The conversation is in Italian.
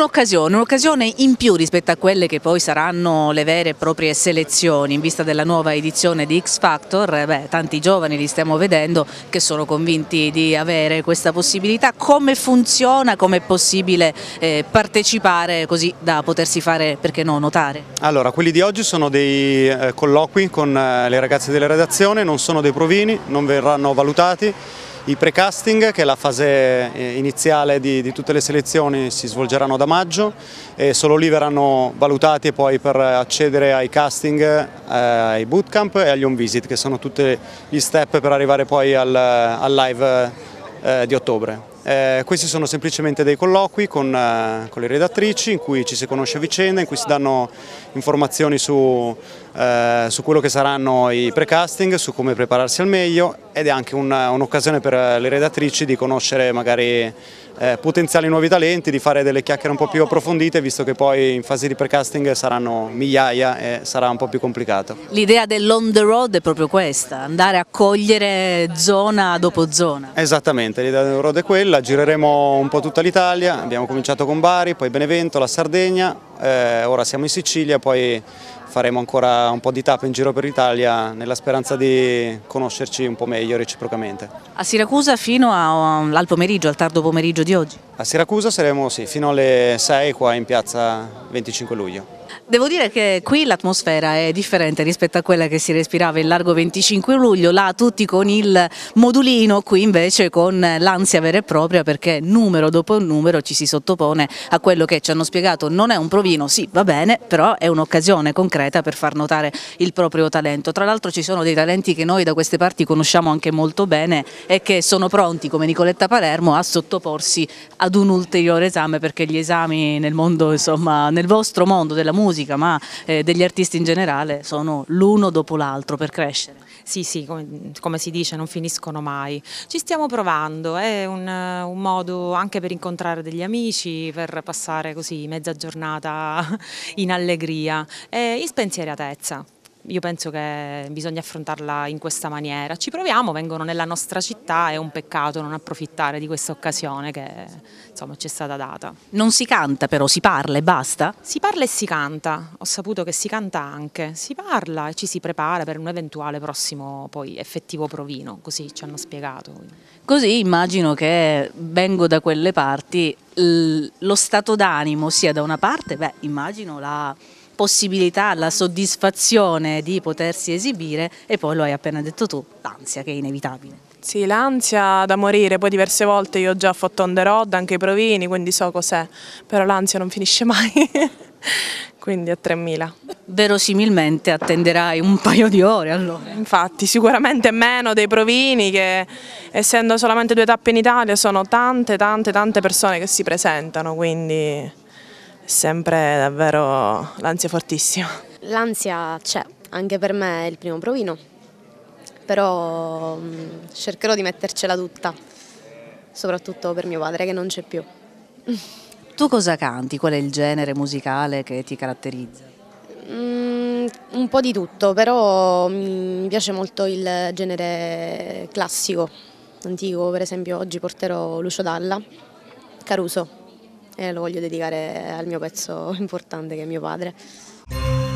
un'occasione, un'occasione in più rispetto a quelle che poi saranno le vere e proprie selezioni in vista della nuova edizione di X Factor, eh, beh, tanti giovani li stiamo vedendo che sono convinti di avere questa possibilità, come funziona, come è possibile eh, partecipare così da potersi fare, perché no, notare? Allora, quelli di oggi sono dei eh, colloqui con eh, le ragazze della redazione, non sono dei provini, non verranno valutati, i precasting, che è la fase eh, iniziale di, di, tutte le selezioni, si svolgeranno da maggio e solo lì verranno valutati e poi per accedere ai casting, eh, ai bootcamp e agli on visit, che sono tutti gli step per arrivare poi al, al live eh, di ottobre. Eh, questi sono semplicemente dei colloqui con, eh, con, le redattrici in cui ci si conosce a vicenda, in cui si danno informazioni su eh, su quello che saranno i precasting, su come prepararsi al meglio ed è anche un'occasione un per le redattrici di conoscere magari eh, potenziali nuovi talenti, di fare delle chiacchiere un po' più approfondite visto che poi in fase di precasting saranno migliaia e sarà un po' più complicato. L'idea dell'on the road è proprio questa, andare a cogliere zona dopo zona. Esattamente, l'idea dell'on the road è quella, gireremo un po' tutta l'Italia, abbiamo cominciato con Bari, poi Benevento, la Sardegna, eh, ora siamo in Sicilia, poi faremo ancora un po' di tappe in giro per l'Italia nella speranza di conoscerci un po' meglio reciprocamente. A Siracusa fino a, um, al pomeriggio, al tardo pomeriggio di oggi? A Siracusa saremo sì, fino alle 6 qua in piazza 25 luglio. Devo dire che qui l'atmosfera è differente rispetto a quella che si respirava il largo 25 luglio, là tutti con il modulino, qui invece con l'ansia vera e propria perché numero dopo numero ci si sottopone a quello che ci hanno spiegato non è un provino, sì va bene, però è un'occasione concreta concreta per far notare il proprio talento. Tra l'altro ci sono dei talenti che noi da queste parti conosciamo anche molto bene e che sono pronti come Nicoletta Palermo a sottoporsi ad un ulteriore esame perché gli esami nel mondo, insomma, nel vostro mondo della musica ma eh, degli artisti in generale sono l'uno dopo l'altro per crescere. Sì, sì, come, come, si dice non finiscono mai. Ci stiamo provando, è un, un modo anche per incontrare degli amici, per passare così mezza giornata in allegria. E eh, spensieratezza. Io penso che bisogna affrontarla in questa maniera. Ci proviamo, vengono nella nostra città, è un peccato non approfittare di questa occasione che ci è stata data. Non si canta però, si parla e basta? Si parla e si canta, ho saputo che si canta anche, si parla e ci si prepara per un eventuale prossimo poi effettivo provino, così ci hanno spiegato. Così immagino che vengo da quelle parti, lo stato d'animo sia da una parte, beh immagino la possibilità, alla soddisfazione di potersi esibire e poi lo hai appena detto tu, l'ansia che è inevitabile. Sì, l'ansia da morire, poi diverse volte io ho già fatto on the road, anche i provini, quindi so cos'è, però l'ansia non finisce mai, quindi a 3.000. Verosimilmente attenderai un paio di ore allora. Infatti, sicuramente meno dei provini che essendo solamente due tappe in Italia sono tante, tante, tante persone che si presentano, quindi sempre davvero l'ansia fortissima. L'ansia c'è, anche per me è il primo provino, però mm, cercherò di mettercela tutta, soprattutto per mio padre che non c'è più. Tu cosa canti? Qual è il genere musicale che ti caratterizza? Mm, un po' di tutto, però mm, mi piace molto il genere classico, antico, per esempio oggi porterò Lucio Dalla, Caruso e lo voglio dedicare al mio pezzo importante che è mio padre.